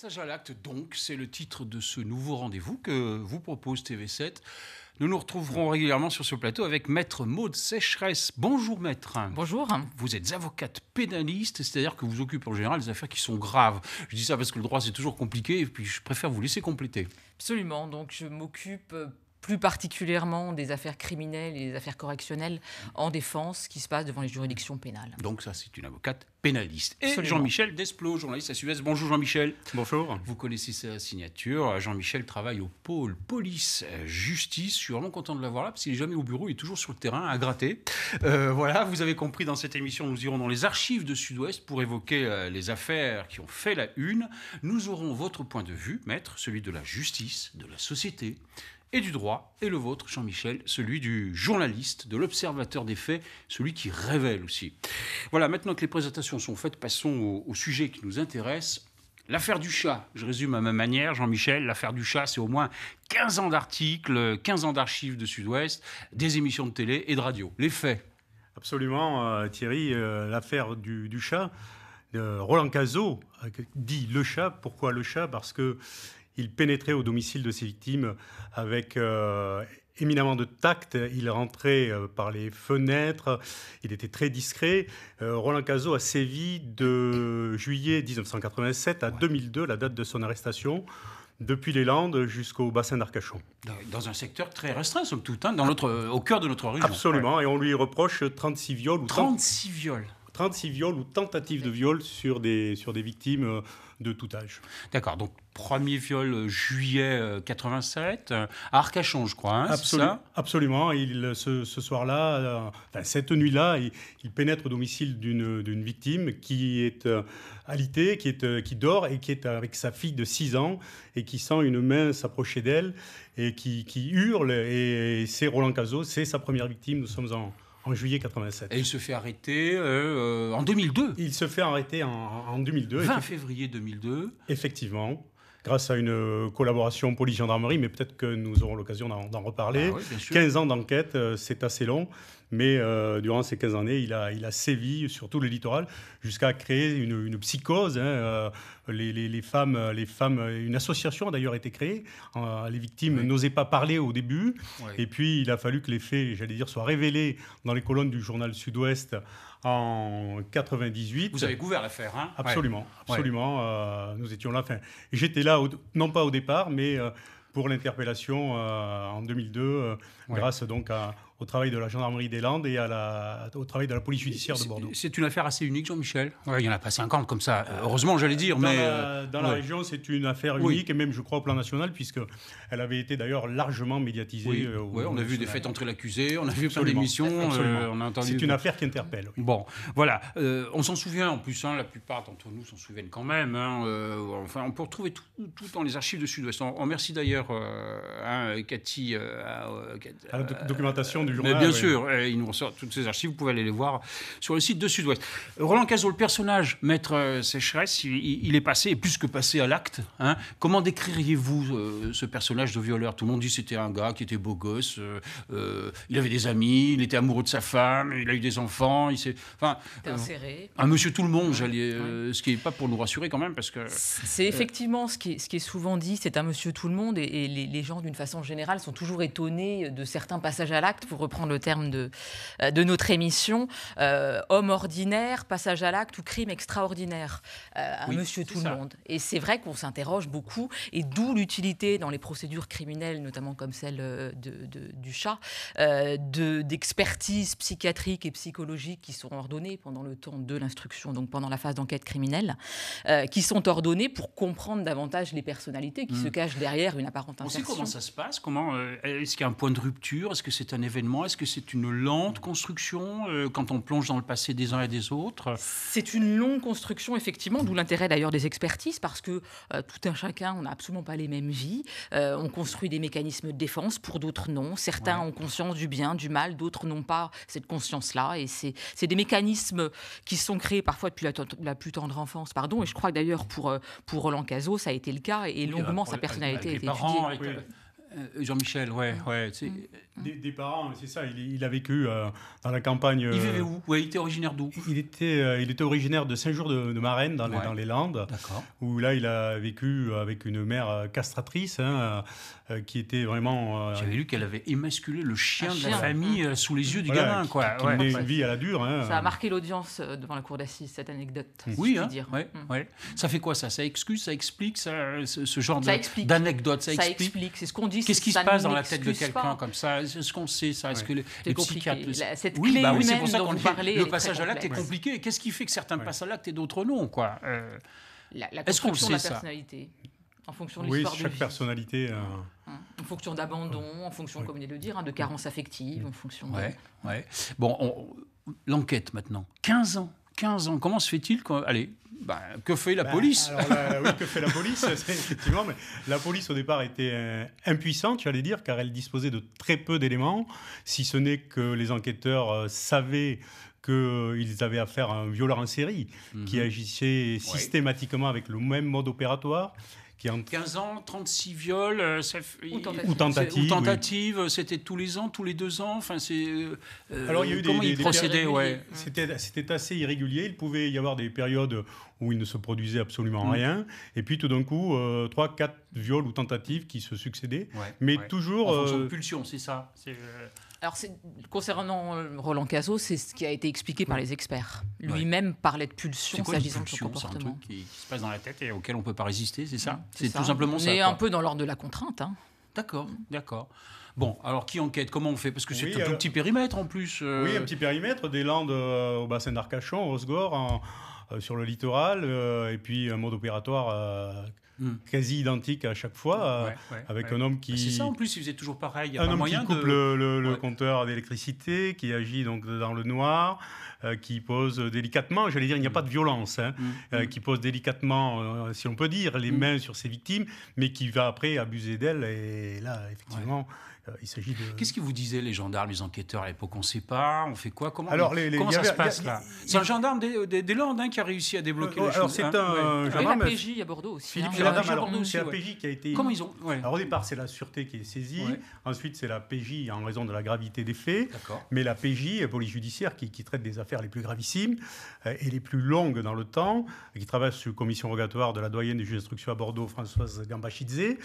Passage à l'acte, donc, c'est le titre de ce nouveau rendez-vous que vous propose TV7. Nous nous retrouverons régulièrement sur ce plateau avec Maître Maude Sécheresse. Bonjour Maître. Bonjour. Vous êtes avocate pénaliste, c'est-à-dire que vous occupez en général des affaires qui sont graves. Je dis ça parce que le droit c'est toujours compliqué et puis je préfère vous laisser compléter. Absolument, donc je m'occupe euh, plus particulièrement des affaires criminelles et des affaires correctionnelles en défense qui se passent devant les juridictions pénales. Donc ça, c'est une avocate pénaliste. Et Jean-Michel Desplot, journaliste à Suez. Bonjour Jean-Michel. Bonjour. Vous connaissez sa signature. Jean-Michel travaille au pôle police euh, justice. Je suis vraiment content de l'avoir là parce qu'il n'est jamais au bureau, il est toujours sur le terrain à gratter. Euh, voilà, vous avez compris dans cette émission, nous irons dans les archives de Sud-Ouest pour évoquer euh, les affaires qui ont fait la une. Nous aurons votre point de vue, maître, celui de la justice, de la société, et du droit, et le vôtre, Jean-Michel, celui du journaliste, de l'observateur des faits, celui qui révèle aussi. Voilà, maintenant que les présentations sont faites, passons au, sujet qui nous intéresse. L'affaire du chat, je résume à ma manière, Jean-Michel, l'affaire du chat, c'est au moins 15 ans d'articles, 15 ans d'archives de Sud-Ouest, des émissions de télé et de radio. Les faits. Absolument, euh, Thierry, euh, l'affaire du, chat. Euh, Roland Cazot dit le chat. Pourquoi le chat Parce que il pénétrait au domicile de ses victimes avec euh, éminemment de tact. Il rentrait euh, par les fenêtres. Il était très discret. Euh, Roland Cazot a sévi de juillet 1987 à 2002, la date de son arrestation depuis les Landes jusqu'au bassin d'Arcachon. Dans un secteur très restreint, somme toute, hein, dans notre, au cœur de notre région. Absolument, et on lui reproche 36 viols. Ou 36 viols 36 viols ou tentatives de viol sur des, sur des victimes euh, de tout âge. D'accord, donc premier viol euh, juillet 87 euh, à Arcachon, hein, je crois. Absolument, ça absolument. Il, ce, ce soir-là, cette nuit-là, il, pénètre au domicile d'une victime qui est euh, alitée, qui, est, qui dort et qui est avec sa fille de 6 ans et qui sent une main s'approcher d'elle et qui, qui, hurle. Et, et c'est Roland Cazot, c'est sa première victime. Nous sommes en, en juillet 87. Et il se fait arrêter euh, euh, en 2002. Il se fait arrêter en, 2002. 20 février 2002. Effectivement grâce à une euh, collaboration police-gendarmerie, mais peut-être que nous aurons l'occasion d'en reparler. 15 ah ans d'enquête, c'est assez long mais euh, durant ces 15 années, il a, il a sévi sur tout le littoral jusqu'à créer une, psychose. Hein, euh, les, femmes, euh, les femmes, une association a d'ailleurs été créée. Hein, les victimes n'osaient pas parler au début. Et puis, il a fallu que les faits, j'allais dire, soient révélés dans les colonnes du journal Sud-Ouest en 98. Vous avez couvert l'affaire, hein Absolument, absolument. nous étions là. j'étais là, non pas au départ, mais pour l'interpellation en 2002, grâce donc à, au travail de la gendarmerie des Landes et à la, au travail de la police judiciaire de Bordeaux. C'est une affaire assez unique, Jean-Michel. il n'y en a pas 50 comme ça. Euh, heureusement, j'allais dire. Dans mais euh, dans la région, c'est une affaire unique et même, je crois, au plan national, puisque elle avait été d'ailleurs largement médiatisée. Oui. Euh, on a vu des faits entrer l'accusé, on a vu plein d'émissions. on a entendu. C'est une affaire qui interpelle. Bon, voilà. on s'en souvient en plus. Hein, la plupart d'entre nous s'en souviennent quand même. Hein, enfin, on peut retrouver tout, dans les archives de Sud-Ouest. On, remercie d'ailleurs hein, Cathy. à la documentation mais bien sûr, il nous ressort toutes ces archives, vous pouvez aller les voir sur le site de Sud-Ouest. Roland Cazot, le personnage, maître euh, Sécheresse, il, est passé, et plus que passé à l'acte. Hein. Comment décririez-vous euh, ce personnage de violeur Tout le monde dit c'était un gars qui était beau gosse, euh, il avait des amis, il était amoureux de sa femme, il a eu des enfants, il s'est... Enfin, un monsieur tout le monde, ce qui n'est pas pour nous rassurer quand même, parce que... C'est effectivement ce qui, est, ce qui est souvent dit, c'est un monsieur tout le monde, et, les, les gens d'une façon générale sont toujours étonnés de certains passages à l'acte pour reprendre le terme de, euh, de notre émission, euh, homme ordinaire, passage à l'acte ou crime extraordinaire, euh, monsieur tout le monde. Et c'est vrai qu'on s'interroge beaucoup, et d'où l'utilité dans les procédures criminelles, notamment comme celle du chat, d'expertise d'expertises psychiatriques et psychologique qui sont ordonnées pendant le temps de l'instruction, donc pendant la phase d'enquête criminelle, qui sont ordonnées pour comprendre davantage les personnalités qui mm. se cachent derrière une apparente On sait comment ça se passe Comment Est-ce qu'il y a un point de rupture Est-ce que c'est un événement est-ce que c'est une lente construction euh, quand on plonge dans le passé des uns et des autres C'est une longue construction, effectivement, d'où l'intérêt d'ailleurs des expertises, parce que euh, tout un chacun, on n'a absolument pas les mêmes vies. Euh, on construit des mécanismes de défense, pour d'autres non. Certains ont conscience du bien, du mal, d'autres n'ont pas cette conscience-là. Et c'est des mécanismes qui sont créés parfois depuis la, plus tendre enfance, pardon. Et je crois que d'ailleurs pour, pour Roland Cazot, ça a été le cas, et longuement sa personnalité a été euh, Jean-Michel, ouais, ouais. Mm. Euh, des, parents, c'est ça. Il, a vécu euh, dans la campagne. il vivait où ouais, Il était originaire d'où il était, il était originaire de Saint-Jour de, Marenne, Marraine, dans, les, Landes. Où là, il a vécu avec une mère castratrice, hein, qui était vraiment. J'avais lu qu'elle avait émasculé le chien, de la famille sous les yeux du gamin, quoi. Qui, ouais. une vie à la dure. Hein. Ça a marqué l'audience devant la cour d'assises cette anecdote. oui, hein, dire. Mm. Ça fait quoi ça Ça excuse, ça explique, ça, ce, genre d'anecdote. explique. Ça explique. C'est ce qu'on dit Qu'est-ce qui se passe dans la tête de quelqu'un comme ça Est-ce qu'on sait ça Est-ce que les, psychiatres. Bah clé pour ça qu'on Le passage à l'acte est compliqué. Qu'est-ce qui fait que certains passent à l'acte et d'autres non quoi euh, la, la construction de la personnalité en fonction de l'histoire de chaque personnalité. Euh, hein, en fonction d'abandon, en fonction, comme il est de dire, hein, de carence affective, en fonction. Ouais, ouais. Bon, l'enquête maintenant. 15 ans. 15 ans. Comment se fait-il Allez... Ben, que fait la ben, police euh, Oui, que fait la police Effectivement, la police au départ était euh, impuissante, j'allais dire, car elle disposait de très peu d'éléments, si ce n'est que les enquêteurs euh, savaient qu'ils avaient affaire à un violeur en série qui mhm. agissait systématiquement avec le même mode opératoire en... 15 ans, 36 viols, euh, ou tentatives. tentative, c'était tous les ans, tous les deux ans. Enfin, c'est, euh, euh, Alors il y a eu des, procédaient, ouais. c'était, c'était assez irrégulier. Il pouvait y avoir des périodes où il ne se produisait absolument mm. rien. Et puis tout d'un coup, 3-4 viols ou tentatives qui se succédaient. mais toujours. En fonction de pulsion, c'est ça. C'est, alors, concernant euh, Roland Cazot, c'est ce qui a été expliqué par les experts. Lui-même parlait de pulsion s'agissant de comportement. C'est un truc qui, se passe dans la tête et auquel on ne peut pas résister, c'est ça C'est tout simplement on ça. C'est un peu dans l'ordre de la contrainte. Hein. D'accord, d'accord. Bon, alors qui enquête Comment on fait Parce que c'est un tout petit périmètre en plus. Euh. Oui, un petit périmètre, des Landes euh, au bassin d'Arcachon, Osgore, en euh, sur le littoral, euh, et puis un mode opératoire euh, hmm. quasi identique à chaque fois, avec un homme qui. Bah, c'est ça, en plus, il faisait toujours pareil. Il y a un homme moyen qui coupe le, compteur d'électricité, qui agit donc dans le noir, qui pose délicatement, j'allais dire, il n'y a pas de violence, hein, hmm. Hmm. qui pose délicatement, si on peut dire, les mains sur ses victimes, mais qui va après abuser d'elles. Et là, effectivement. Euh, s'agit Qu'est-ce qui vous disaient les gendarmes, les enquêteurs à l'époque On ne sait pas, on fait quoi Comment, alors, les, ça se passe là C'est un gendarme des, Landes hein, qui a réussi à débloquer euh, les alors C'est hein? un gendarme... la PJ à Bordeaux aussi. Philippe hein. c'est la PJ qui a été... Comment ils ont... au départ, c'est la sûreté qui est saisie. Ensuite, c'est la PJ en raison de la gravité des faits. Mais la PJ, police judiciaire, qui, qui, traite des affaires les plus gravissimes euh, et les plus longues dans le temps, qui travaille sous commission rogatoire de la doyenne des juges d'instruction à Bordeaux, Françoise Gambachidze,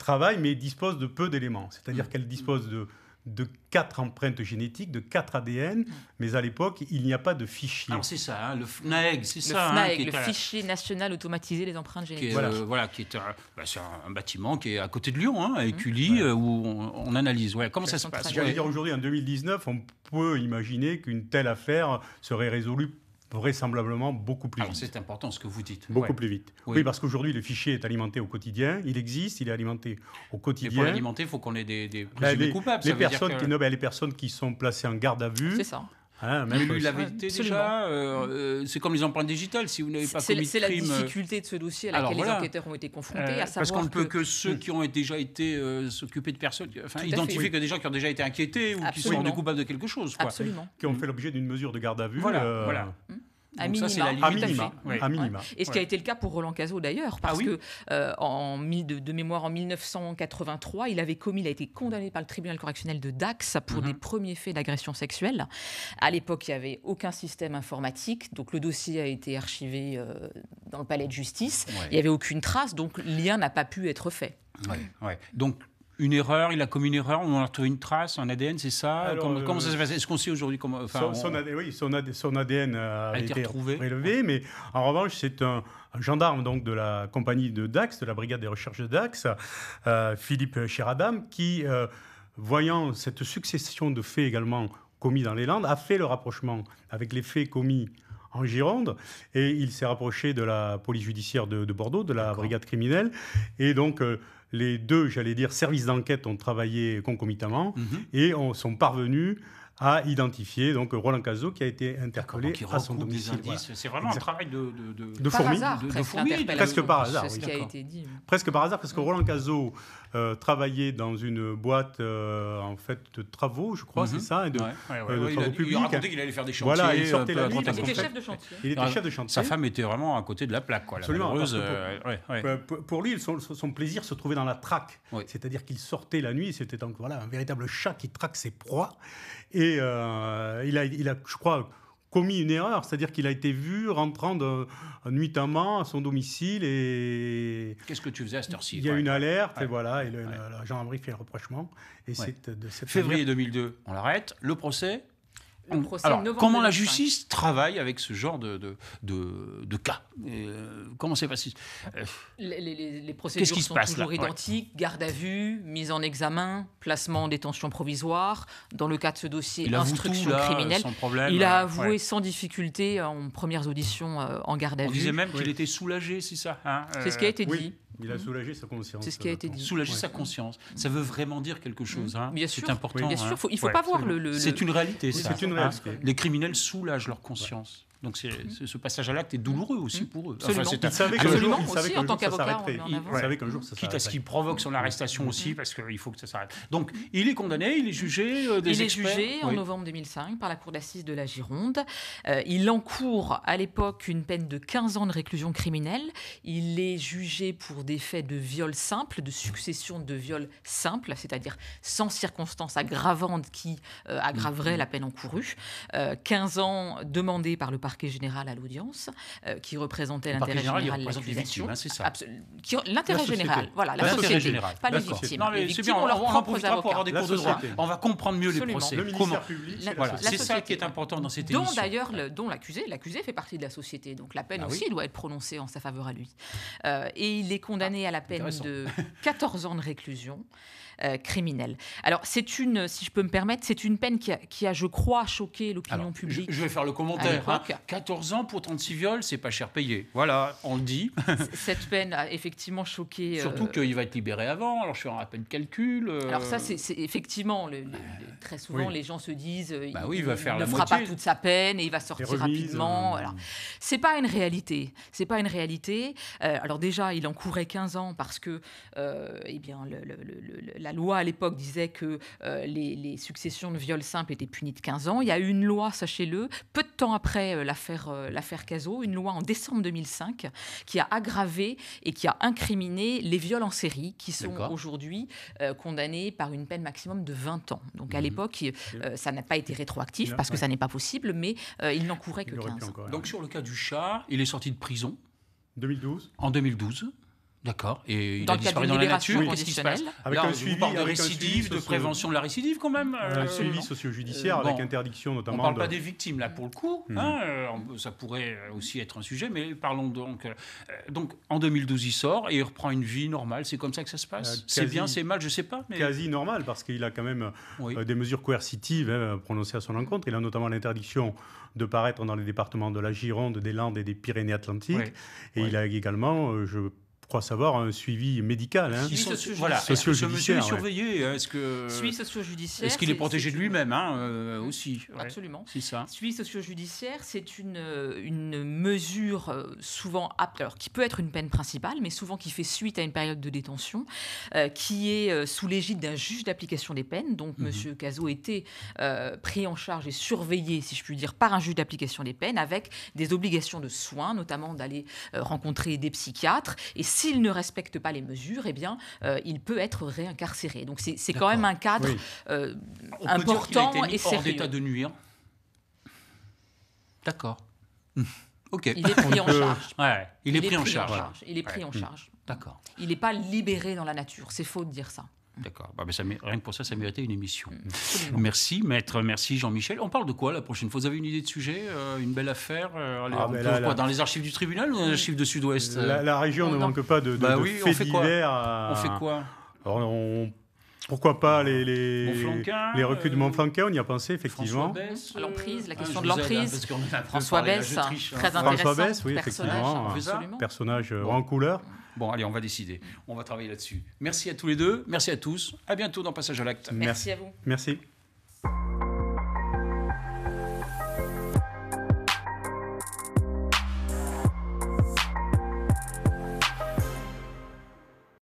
travaille, mais dispose de peu d'éléments. C'est-à-dire mm. qu'elle dispose de, de quatre empreintes génétiques, de quatre ADN, mm. mais à l'époque, il n'y a pas de fichier. Alors c'est ça, hein, le FNAEG, c'est ça. Hein, FNAEG, le fichier national automatisé des empreintes génétiques. Euh, voilà. voilà. qui est bah, un, c'est un, bâtiment qui est à côté de Lyon, hein, à mm. Écully, euh, où on, analyse. Ouais, comment ça, ça se passe J'allais dire aujourd'hui, en 2019, on peut imaginer qu'une telle affaire serait résolue vraisemblablement beaucoup plus Alors C'est important ce que vous dites. Beaucoup plus vite. Oui, parce qu'aujourd'hui, le fichier est alimenté au quotidien. Il existe, il est alimenté au quotidien. pour l'alimenter, il faut qu'on ait des, des ben, coupables. ça personnes veut qui, ben, les personnes qui sont placées en garde à vue C'est ça. Ah, même lui l'avait été déjà. Euh, c'est comme les empreintes digitales. Si vous n'avez pas commis de C'est la euh, difficulté de ce dossier à laquelle les enquêteurs ont été confrontés. Euh, à savoir parce qu'on ne peut que ceux qui ont déjà été s'occuper de personnes, enfin, identifier que des gens qui ont déjà été inquiétés ou qui sont rendus coupables de quelque chose. Quoi. Absolument. Qui ont fait l'objet d'une mesure de garde à vue. Voilà. voilà. Mmh. À minima, à minima, oui. minima. Et ce qui a été le cas pour Roland Cazot d'ailleurs, ah parce que euh, en de, mémoire en 1983, il avait commis, il a été condamné par le tribunal correctionnel de Dax pour des mhm. premiers faits d'agression sexuelle. À l'époque, il n'y avait aucun système informatique, donc le dossier a été archivé euh, dans le palais de justice. Il n'y avait aucune trace, donc lien n'a pas pu être fait. Oui. Oui. Donc une erreur, il a commis une erreur, on a retrouvé une trace, un ADN, c'est ça euh, comment, ça se passe Est-ce qu'on sait aujourd'hui comment son, Oui, son, ADN euh, a, été, Prélevé, mais en revanche, c'est un, gendarme donc de la compagnie de Dax, de la brigade des recherches de Dax, euh, Philippe Chiradam, qui, voyant cette succession de faits également commis dans les Landes, a fait le rapprochement avec les faits commis en Gironde et il s'est rapproché de la police judiciaire de, de Bordeaux, de la brigade criminelle, et donc les deux, j'allais dire, services d'enquête ont travaillé concomitamment mhm. et on, sont parvenus a identifié donc Roland Cazot qui a été interpellé à son domicile. C'est vraiment un travail de, de, fourmi, de, presque, fourmi, presque par hasard. Oui. Presque par hasard, parce que Roland Cazot euh, travaillait dans une boîte euh, en fait de travaux, je crois, c'est mhm. ça, et de, il racontait qu'il allait faire des chantiers. il sortait la euh, Il était chef de chantier. Il était chef de chantier. Sa femme était vraiment à côté de la plaque, quoi. Absolument. Pour lui, son plaisir se trouvait dans la traque, c'est-à-dire qu'il sortait la nuit, c'était donc voilà un véritable chat qui traque ses proies et euh, il, a, je crois, commis une erreur, c'est-à-dire qu'il a été vu rentrant euh, nuitamment à son domicile et... Qu'est-ce que tu faisais à cette heure-ci Il y a une alerte, et voilà, et le, ouais. fait un reprochement. Et c'est Février 2002, on l'arrête, le procès alors, Comment la justice travaille avec ce genre de, de, de, cas euh, Comment c'est passé euh, les, procédures qui sont toujours identiques garde à vue, mise en examen, placement en détention provisoire. Dans le cas de ce dossier, l'instruction instruction criminelle. il a avoué hein. sans difficulté euh, en premières auditions en garde à vue. On disait même qu'il était soulagé, c'est ça hein, C'est ce qui a été dit. Il a soulagé sa conscience. C'est ce qui a été dit. Soulager sa conscience. Ça veut vraiment dire quelque mm. chose. Hein. C'est important. Hein. il ne faut pas voir le. c'est une réalité, C'est une hein. réalité. Les criminels soulagent leur conscience. Donc ce passage à l'acte est douloureux aussi mmh. pour eux. Absolument, ils savaient absolument jour, ça s'arrêterait. en Quitte à ce qu'il provoque son arrestation mmh. aussi, parce qu'il faut que ça s'arrête. Donc il est condamné, il est jugé. Euh, des il est jugé en novembre 2005 par la cour d'assises de la Gironde. Euh, il encourt à l'époque une peine de 15 ans de réclusion criminelle. Il est jugé pour des faits de viol simple, de succession de viol simple, c'est-à-dire sans circonstances aggravantes qui euh, aggraverait aggraveraient mmh. la peine encourue. 15 ans demandés par le Parlement parquet général à l'audience, euh, qui représentait l'intérêt général, de l'accusation. Hein, l'intérêt général, voilà, la société, général. pas les victimes. les victimes bien, on, leur on cours de droit. On va comprendre mieux les procès. Le Comment public, la, voilà, c'est ça qui est important dans cette émission. Dont d'ailleurs, dont l'accusé, l'accusé fait partie de la société, donc la peine ah aussi doit être prononcée en sa faveur à lui. Euh, et il est condamné ah, à la peine de 14 ans de réclusion. Euh, criminel. Alors, c'est une, si je peux me permettre, c'est une peine qui a, je crois, choqué l'opinion publique. Je, je, vais faire le commentaire. 14 hein. ans pour 36 viols, c'est pas cher payé. Voilà, on le dit. Cette peine a effectivement choqué. Euh, Surtout qu'il va être libéré avant, alors je suis un rappel de calcul. Euh, alors, ça, c'est effectivement, bah, très souvent, les gens se disent bah il, oui, il, va faire ne pas toute sa peine et il va sortir rapidement. c'est pas une réalité. C'est pas une réalité. alors, déjà, il en courait 15 ans parce que eh bien, la la loi à l'époque disait que euh, les, successions de viols simples étaient punies de 15 ans. Il y a eu une loi, sachez-le, peu de temps après euh, euh, l'affaire Cazot, une loi en décembre 2005 qui a aggravé et qui a incriminé les viols en série qui sont aujourd'hui condamnés par une peine maximum de 20 ans. Donc à mhm. l'époque, ça n'a pas été rétroactif parce que ça n'est pas possible, mais il n'en courait que 15 ans. Donc sur le cas du chat, il est sorti de prison. En 2012. D'accord. Et il dans a disparu dans la nature. Qu'est-ce qui se passe avec Là, un suivi, on parle de récidive, de prévention de la récidive quand même. un euh, suivi socio-judiciaire euh, avec interdiction notamment. On ne parle pas des victimes là pour le coup. Hmm. Hein, euh, ça pourrait aussi être un sujet, mais parlons donc. donc en 2012 il sort et il reprend une vie normale. C'est comme ça que ça se passe. c'est bien, c'est mal, je sais pas. Mais... Quasi normal parce qu'il a quand même des mesures coercitives hein, prononcées à son encontre. Il a notamment l'interdiction de paraître dans les départements de la Gironde, des Landes et des Pyrénées-Atlantiques. Et il a également, je crois savoir, un suivi médical. Hein. voilà. ce monsieur est surveillé hein, Est-ce que socio-judiciaire ce qu'il est, protégé de lui-même hein, euh, aussi Absolument. Suivi socio-judiciaire, c'est une euh, mesure euh, souvent alors qui peut être une peine principale, mais souvent qui fait suite à une période de détention, qui est sous l'égide d'un juge d'application des peines. Donc mhm. Monsieur Cazot était pris en charge et surveillé, si je puis dire, par un juge d'application des peines, avec des obligations de soins, notamment d'aller rencontrer des psychiatres. Et s'il ne respecte pas les mesures, eh bien, euh, il peut être réincarcéré. Donc c'est quand même un cadre euh, important et d'état de nuire. D'accord. OK. — Il est pris en charge. il, est pris, en charge. Il est pris en charge. D'accord. Il n'est pas libéré dans la nature. C'est faux de dire ça. D'accord. Bah, rien que pour ça, ça méritait une émission. Mm. Merci, maître. Merci, Jean-Michel. On parle de quoi la prochaine fois Vous avez une idée de sujet euh, Une belle affaire euh, ah, Dans les archives du tribunal ou dans les archives de Sud-Ouest euh? la, région ne manque pas de, de, bah on fait divers. On fait quoi pourquoi pas les, les, les de Montflanquin On y a pensé, effectivement. L'emprise, la question ah, de l'emprise. François Bess, hein. très intéressant. François Bess, oui, effectivement. Personnage, personnage en couleur. Bon, allez, on va décider. On va travailler là-dessus. Merci à tous les deux. Merci à tous. À bientôt dans Passage à l'acte. Merci, Merci à vous. Merci.